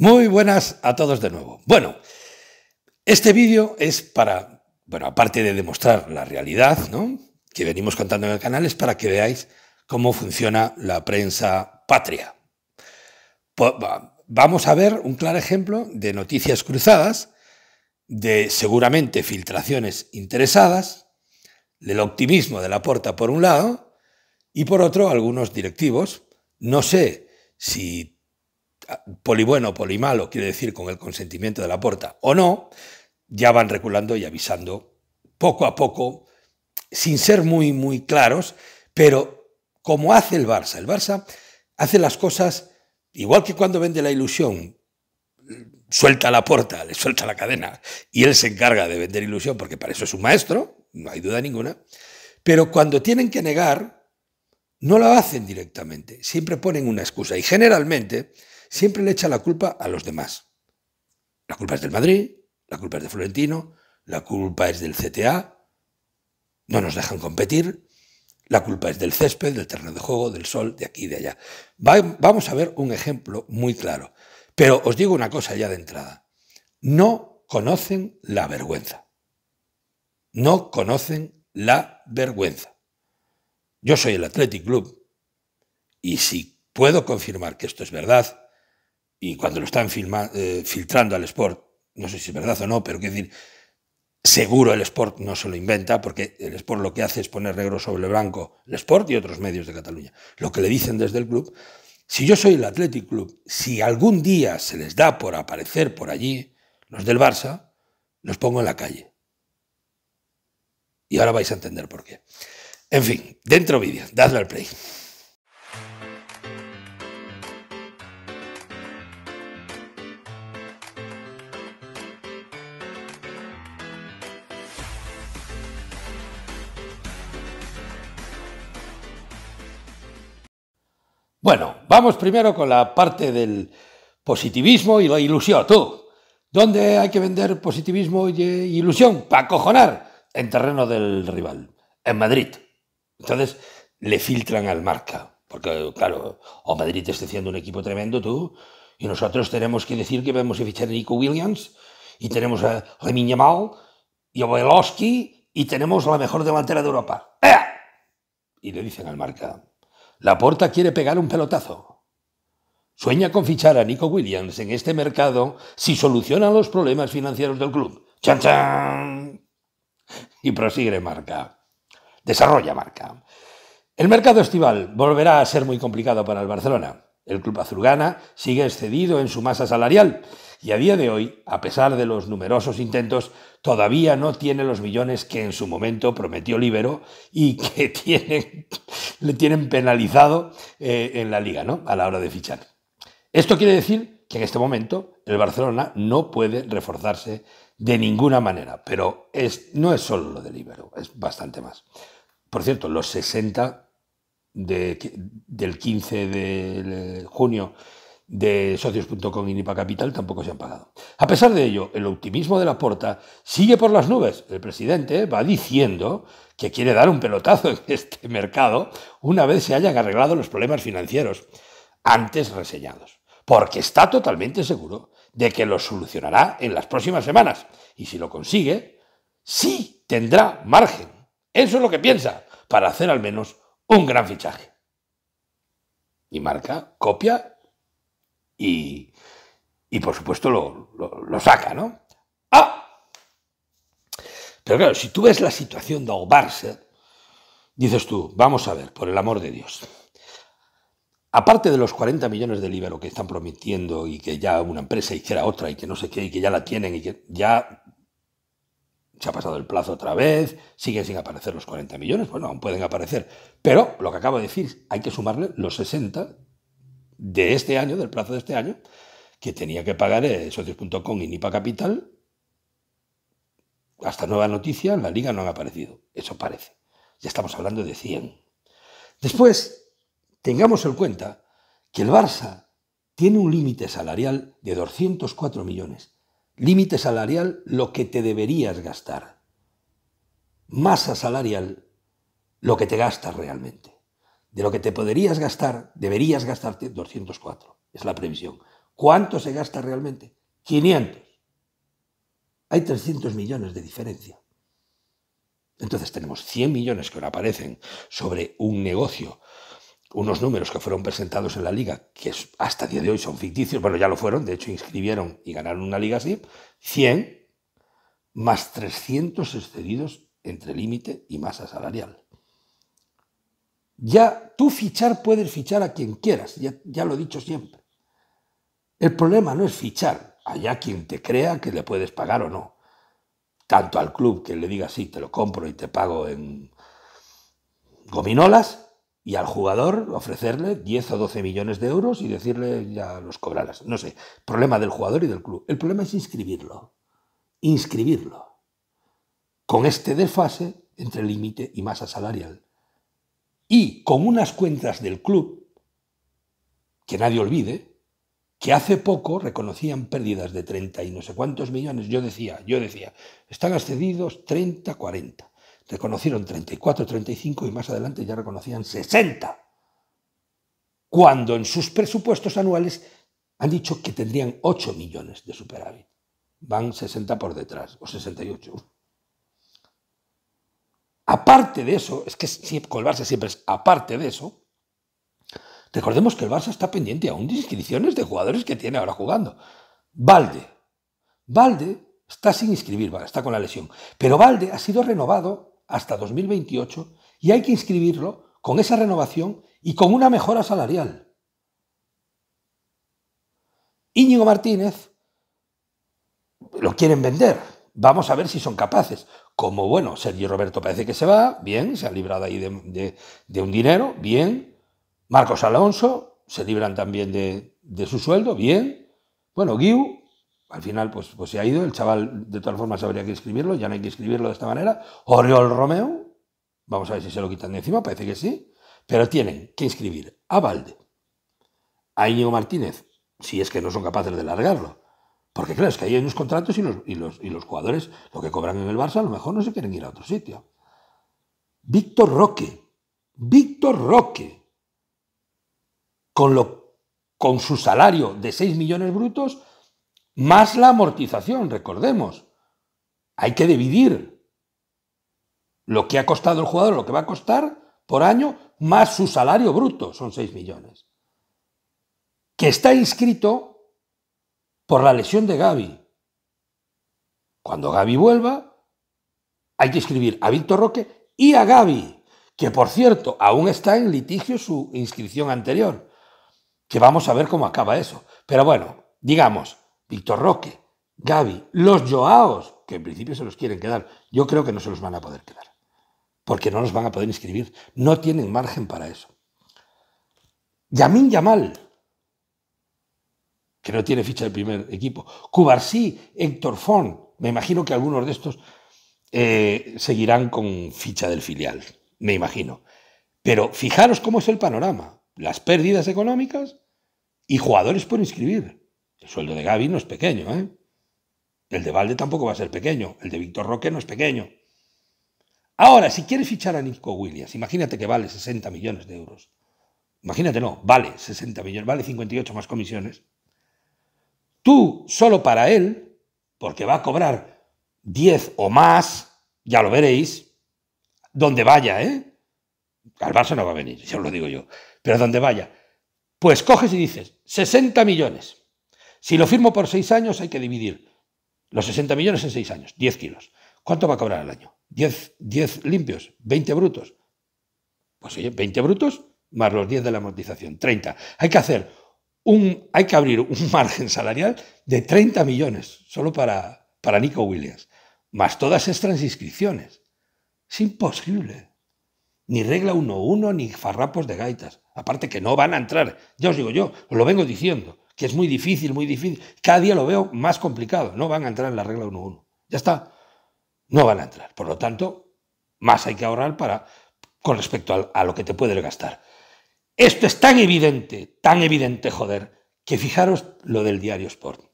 Muy buenas a todos de nuevo. Bueno, este vídeo es para, bueno, aparte de demostrar la realidad ¿no? que venimos contando en el canal, es para que veáis cómo funciona la prensa patria. Pues, vamos a ver un claro ejemplo de noticias cruzadas, de seguramente filtraciones interesadas, del optimismo de la porta por un lado y por otro algunos directivos. No sé si polibueno, polimalo, quiere decir con el consentimiento de la puerta o no, ya van reculando y avisando poco a poco, sin ser muy, muy claros, pero como hace el Barça. El Barça hace las cosas igual que cuando vende la ilusión, suelta la puerta, le suelta la cadena, y él se encarga de vender ilusión, porque para eso es un maestro, no hay duda ninguna, pero cuando tienen que negar, no lo hacen directamente, siempre ponen una excusa, y generalmente siempre le echa la culpa a los demás. La culpa es del Madrid, la culpa es de Florentino, la culpa es del CTA, no nos dejan competir, la culpa es del césped, del terreno de juego, del sol, de aquí y de allá. vamos a ver un ejemplo muy claro. Pero os digo una cosa ya de entrada. No conocen la vergüenza. No conocen la vergüenza. Yo soy el Athletic Club y si puedo confirmar que esto es verdad, y cuando lo están eh, filtrando al Sport, no sé si es verdad o no, pero quiero decir, seguro el Sport no se lo inventa, porque el Sport lo que hace es poner negro sobre blanco el Sport y otros medios de Cataluña. Lo que le dicen desde el club, si yo soy el Athletic Club, si algún día se les da por aparecer por allí, los del Barça, los pongo en la calle. Y ahora vais a entender por qué. En fin, dentro vídeo, dadle al play. Bueno, vamos primero con la parte del positivismo y la ilusión. Tú, ¿dónde hay que vender positivismo y ilusión? Para cojonar en terreno del rival, en Madrid. Entonces le filtran al marca, porque claro, o Madrid está haciendo un equipo tremendo tú, y nosotros tenemos que decir que vamos a fichar a Nico Williams, y tenemos a Remiña Mal, y a Velosky, y tenemos la mejor delantera de Europa. Y le dicen al marca, Laporta quiere pegar un pelotazo. Sueña con fichar a Nico Williams en este mercado si soluciona los problemas financieros del club. ¡Chan, chan! Y prosigue Marca. Desarrolla Marca. El mercado estival volverá a ser muy complicado para el Barcelona. El club azurgana sigue excedido en su masa salarial y a día de hoy, a pesar de los numerosos intentos, todavía no tiene los millones que en su momento prometió Libero y que le tienen penalizado eh, en la liga ¿no? a la hora de fichar. Esto quiere decir que en este momento el Barcelona no puede reforzarse de ninguna manera, pero no es solo lo de Libero, es bastante más. Por cierto, los 60 del 15 de eh, junio de socios.com y Nipa Capital tampoco se han pagado. A pesar de ello, el optimismo de la porta sigue por las nubes. El presidente va diciendo que quiere dar un pelotazo en este mercado una vez se hayan arreglado los problemas financieros antes reseñados, porque está totalmente seguro de que lo solucionará en las próximas semanas y si lo consigue, sí tendrá margen. Eso es lo que piensa para hacer al menos un gran fichaje. Y marca, copia y, por supuesto lo, saca, ¿no? ¡Ah! Pero claro, si tú ves la situación de ahogarse, dices tú, vamos a ver, por el amor de Dios. Aparte de los 40 millones de libros que están prometiendo y que ya una empresa hiciera otra y que no sé qué y que ya la tienen y que ya se ha pasado el plazo otra vez, siguen sin aparecer los 40 millones, bueno, aún pueden aparecer. Pero lo que acabo de decir, hay que sumarle los 60 de este año, del plazo de este año, que tenía que pagar eh, socios.com y Nipa Capital. Hasta nueva noticia, en la liga no han aparecido. Eso parece. Ya estamos hablando de 100. Después, tengamos en cuenta que el Barça tiene un límite salarial de 204 millones. Límite salarial, lo que te deberías gastar. Masa salarial, lo que te gastas realmente de lo que te podrías gastar, deberías gastarte 204, es la previsión. ¿Cuánto se gasta realmente? 500. Hay 300 millones de diferencia. Entonces tenemos 100 millones que ahora aparecen sobre un negocio, unos números que fueron presentados en la liga, que hasta día de hoy son ficticios, bueno, ya lo fueron, de hecho inscribieron y ganaron una liga así, 100 más 300 excedidos entre límite y masa salarial. Ya tú fichar puedes fichar a quien quieras, ya, lo he dicho siempre. El problema no es fichar, allá quien te crea que le puedes pagar o no. Tanto al club que le diga sí, te lo compro y te pago en gominolas, y al jugador ofrecerle 10 o 12 millones de euros y decirle ya los cobrarás. No sé, problema del jugador y del club. El problema es inscribirlo, inscribirlo, con este desfase entre límite y masa salarial y con unas cuentas del club, que nadie olvide, que hace poco reconocían pérdidas de 30 y no sé cuántos millones, yo decía, yo decía, están accedidos 30, 40. Reconocieron 34, 35 y más adelante ya reconocían 60. Cuando en sus presupuestos anuales han dicho que tendrían 8 millones de superávit. Van 60 por detrás, o 68. Aparte de eso, es que con el Barça siempre es aparte de eso, recordemos que el Barça está pendiente aún de inscripciones de jugadores que tiene ahora jugando. Valde. Valde está sin inscribir, está con la lesión. Pero Valde ha sido renovado hasta 2028 y hay que inscribirlo con esa renovación y con una mejora salarial. Íñigo Martínez lo quieren vender Vamos a ver si son capaces. Como, bueno, Sergio Roberto parece que se va, bien, se ha librado ahí de, un dinero, bien. Marcos Alonso, se libran también de, su sueldo, bien. Bueno, Guiu, al final pues, pues, se ha ido, el chaval de todas formas habría que escribirlo, ya no hay que escribirlo de esta manera. Oriol Romeo, vamos a ver si se lo quitan de encima, parece que sí, pero tienen que inscribir a Valde, a Íñigo Martínez, si es que no son capaces de largarlo, porque claro, es que ahí hay unos contratos y los, los, jugadores, lo que cobran en el Barça, a lo mejor no se quieren ir a otro sitio. Víctor Roque, Víctor Roque, con, lo, con su salario de 6 millones brutos, más la amortización, recordemos. Hay que dividir lo que ha costado el jugador, lo que va a costar por año, más su salario bruto, son 6 millones. Que está inscrito por la lesión de Gaby. Cuando Gaby vuelva, hay que escribir a Víctor Roque y a Gaby, que por cierto, aún está en litigio su inscripción anterior, que vamos a ver cómo acaba eso. Pero bueno, digamos, Víctor Roque, Gaby, los Joaos, que en principio se los quieren quedar, yo creo que no se los van a poder quedar, porque no los van a poder inscribir, no tienen margen para eso. Yamin Yamal, que no tiene ficha del primer equipo. Cubarsí, Héctor Font, me imagino que algunos de estos eh, seguirán con ficha del filial, me imagino. Pero fijaros cómo es el panorama. Las pérdidas económicas y jugadores por inscribir. El sueldo de Gaby no es pequeño, ¿eh? El de Valde tampoco va a ser pequeño. El de Víctor Roque no es pequeño. Ahora, si quieres fichar a Nico Williams, imagínate que vale 60 millones de euros. Imagínate, no, vale 60 millones, vale 58 más comisiones tú solo para él, porque va a cobrar 10 o más, ya lo veréis, donde vaya, ¿eh? Al Barça no va a venir, se os lo digo yo, pero donde vaya. Pues coges y dices, 60 millones. Si lo firmo por 6 años hay que dividir los 60 millones en 6 años, 10 kilos. ¿Cuánto va a cobrar al año? 10, 10 limpios, 20 brutos. Pues oye, 20 brutos más los 10 de la amortización, 30. Hay que hacer hay que abrir un margen salarial de 30 millones solo para, para Nico Williams, más todas estas inscripciones. Es imposible. Ni regla 1 ni farrapos de gaitas. Aparte que no van a entrar. Ya os digo yo, os lo vengo diciendo, que es muy difícil, muy difícil. Cada día lo veo más complicado. No van a entrar en la regla 1 Ya está. No van a entrar. Por lo tanto, más hay que ahorrar para, con respecto a, a lo que te puedes gastar. Esto es tan evidente, tan evidente, joder, que fijaros lo del diario Sport.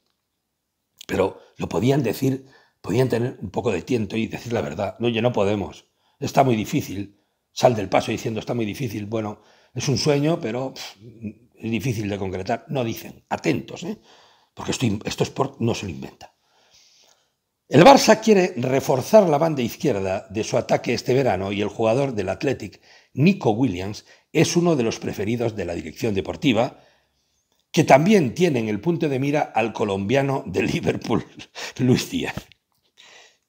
Pero lo podían decir, podían tener un poco de tiento y decir la verdad. Oye, no podemos, está muy difícil. Sal del paso diciendo está muy difícil. Bueno, es un sueño, pero es difícil de concretar. No dicen, atentos, ¿eh? porque esto, esto Sport no se lo inventa. El Barça quiere reforzar la banda izquierda de su ataque este verano y el jugador del Athletic Nico Williams es uno de los preferidos de la dirección deportiva, que también tiene en el punto de mira al colombiano de Liverpool, Luis Díaz.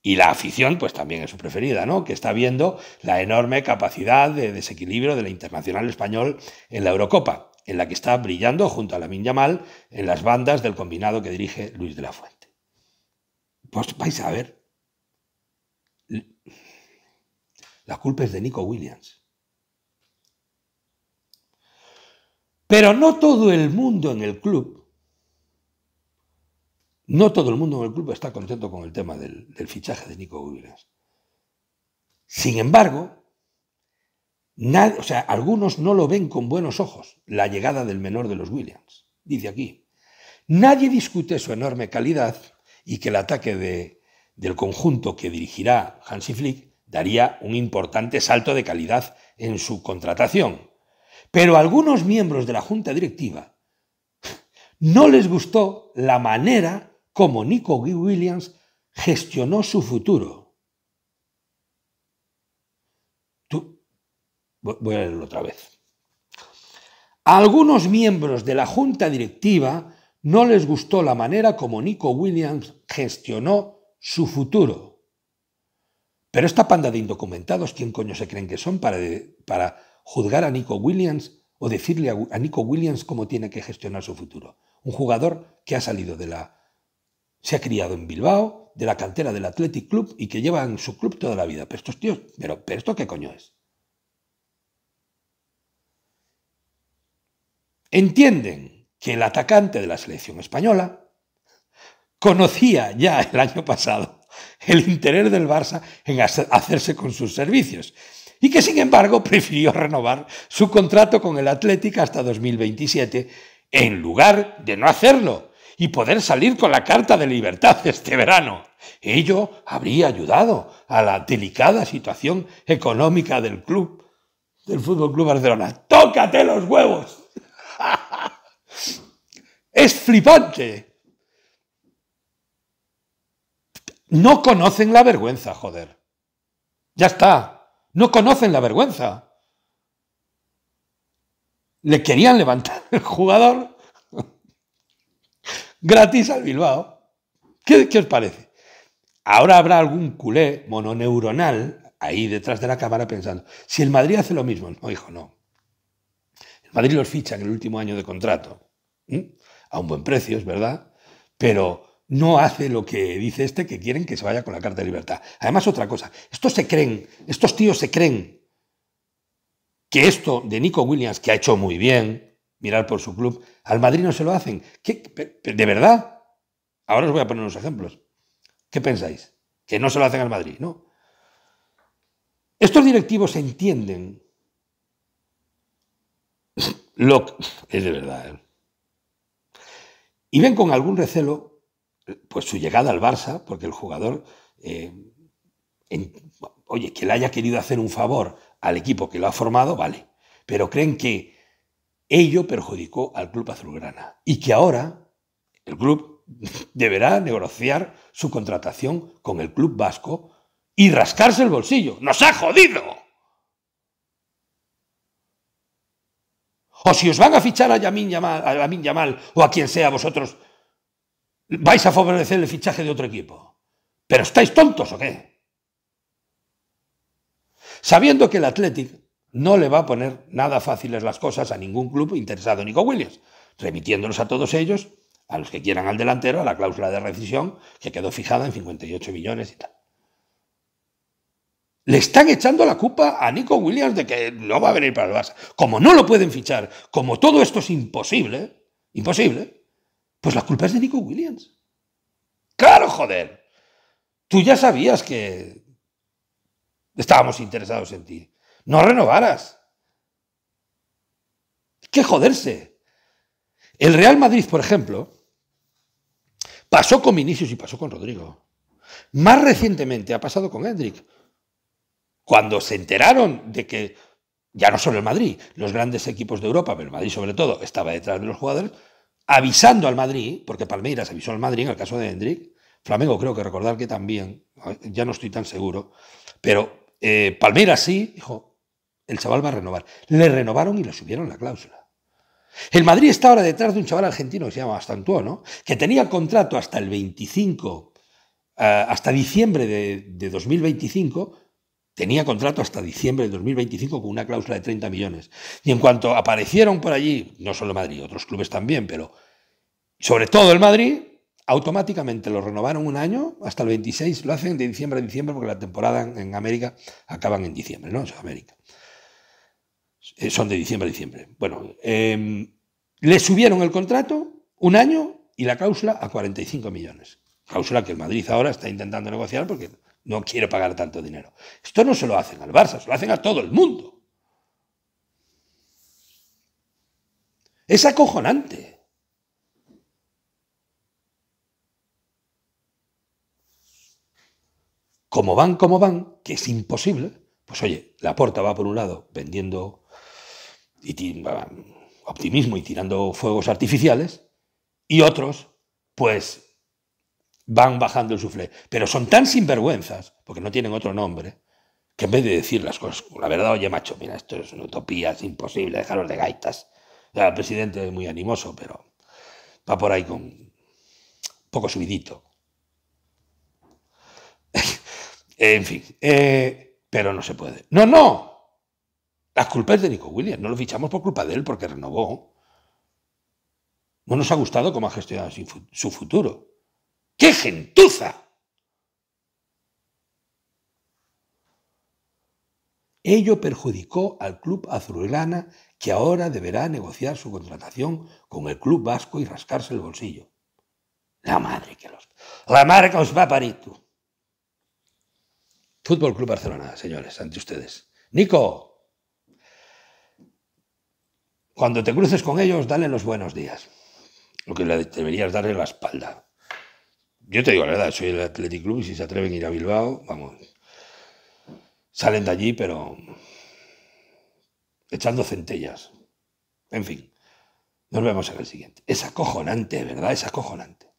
Y la afición, pues también es su preferida, ¿no? Que está viendo la enorme capacidad de desequilibrio de la internacional español en la Eurocopa, en la que está brillando junto a la mal en las bandas del combinado que dirige Luis de la Fuente. Pues vais a ver. La culpa es de Nico Williams. Pero no todo el mundo en el club, no todo el mundo en el club está contento con el tema del, fichaje de Nico Williams. Sin embargo, o sea, algunos no lo ven con buenos ojos, la llegada del menor de los Williams. Dice aquí, nadie discute su enorme calidad y que el ataque del conjunto que dirigirá Hansi Flick daría un importante salto de calidad en su contratación. Pero a algunos miembros de la junta directiva no les gustó la manera como Nico Williams gestionó su futuro. voy a leerlo otra vez. A algunos miembros de la junta directiva no les gustó la manera como Nico Williams gestionó su futuro. Pero esta panda de indocumentados, ¿quién coño se creen que son para, para juzgar a Nico Williams o decirle a Nico Williams cómo tiene que gestionar su futuro. Un jugador que ha salido de la... se ha criado en Bilbao, de la cantera del Athletic Club y que lleva en su club toda la vida. Pero estos tíos, pero, pero esto qué coño es. Entienden que el atacante de la selección española conocía ya el año pasado el interés del Barça en hacerse con sus servicios y que sin embargo prefirió renovar su contrato con el Atlético hasta 2027 en lugar de no hacerlo y poder salir con la carta de libertad este verano. Ello habría ayudado a la delicada situación económica del club, del Fútbol Club Barcelona. ¡Tócate los huevos! ¡Es flipante! No conocen la vergüenza, joder. Ya está, no conocen la vergüenza. Le querían levantar el jugador gratis al Bilbao. ¿Qué, os parece? Ahora habrá algún culé mononeuronal ahí detrás de la cámara pensando, si el Madrid hace lo mismo, no, hijo, no. El Madrid los ficha en el último año de contrato, a un buen precio, es verdad, pero no hace lo que dice este, que quieren que se vaya con la Carta de Libertad. Además, otra cosa, estos se creen, estos tíos se creen que esto de Nico Williams, que ha hecho muy bien, mirar por su club, al Madrid no se lo hacen. ¿Qué, ¿De verdad? Ahora os voy a poner unos ejemplos. ¿Qué pensáis? Que no se lo hacen al Madrid, ¿no? Estos directivos entienden lo que, es de verdad. ¿eh? Y ven con algún recelo pues su llegada al Barça, porque el jugador, eh, oye, que le haya querido hacer un favor al equipo que lo ha formado, vale, pero creen que ello perjudicó al club azulgrana y que ahora el club deberá negociar su contratación con el club vasco y rascarse el bolsillo. ¡Nos ha jodido! O si os van a fichar a Yamin Yamal, a Yamal o a quien sea vosotros, vais a favorecer el fichaje de otro equipo. ¿Pero estáis tontos o qué? Sabiendo que el Athletic no le va a poner nada fáciles las cosas a ningún club interesado en Nico Williams, Remitiéndolos a todos ellos, a los que quieran al delantero, a la cláusula de rescisión que quedó fijada en 58 millones y tal. Le están echando la culpa a Nico Williams de que no va a venir para el Barça. Como no lo pueden fichar, como todo esto es imposible, imposible, pues la culpa es de Nico Williams. Claro, joder. Tú ya sabías que estábamos interesados en ti. No renovaras. ¡Qué joderse! El Real Madrid, por ejemplo, pasó con Vinicius y pasó con Rodrigo. Más recientemente ha pasado con Hendrik. Cuando se enteraron de que ya no solo el Madrid, los grandes equipos de Europa, pero el Madrid sobre todo, estaba detrás de los jugadores, avisando al Madrid, porque Palmeiras avisó al Madrid en el caso de Hendrik, Flamengo creo que recordar que también, ya no estoy tan seguro, pero eh, Palmeiras sí, dijo, el chaval va a renovar. Le renovaron y le subieron la cláusula. El Madrid está ahora detrás de un chaval argentino que se llama Astantuo, que tenía contrato hasta el 25, eh, hasta diciembre de, de 2025, Tenía contrato hasta diciembre de 2025 con una cláusula de 30 millones. Y en cuanto aparecieron por allí, no solo Madrid, otros clubes también, pero sobre todo el Madrid, automáticamente lo renovaron un año hasta el 26, lo hacen de diciembre a diciembre porque la temporada en América acaban en diciembre, ¿no? En Sudamérica. Eh, son de diciembre a diciembre. Bueno, em, le subieron el contrato un año y la cláusula a 45 millones. Cláusula que el Madrid ahora está intentando negociar porque no quiero pagar tanto dinero. Esto no se lo hacen al Barça, se lo hacen a todo el mundo. Es acojonante. Como van, como van, que es imposible, pues oye, la porta va por un lado vendiendo optimismo y tirando fuegos artificiales, y otros, pues van bajando el sufle, Pero son tan sinvergüenzas, porque no tienen otro nombre, que en vez de decir las cosas, pues la verdad, oye, macho, mira, esto es una utopía, es imposible, dejaros de gaitas. el presidente es muy animoso, pero va por ahí con poco subidito. en fin, eh, pero no se puede. No, no. Las culpas de Nico Williams. No lo fichamos por culpa de él porque renovó. No nos ha gustado cómo ha gestionado su futuro. ¡Qué gentuza! Ello perjudicó al club azulgrana, que ahora deberá negociar su contratación con el club vasco y rascarse el bolsillo. La madre que los. La marca os va a parir tú. Fútbol Club Barcelona, señores, ante ustedes. Nico, cuando te cruces con ellos, dale los buenos días. Lo que le deberías darle la espalda yo te digo la verdad, soy el Athletic Club y si se atreven a ir a Bilbao, vamos, salen de allí, pero echando centellas. En fin, nos vemos en el siguiente. Es acojonante, ¿verdad? Es acojonante.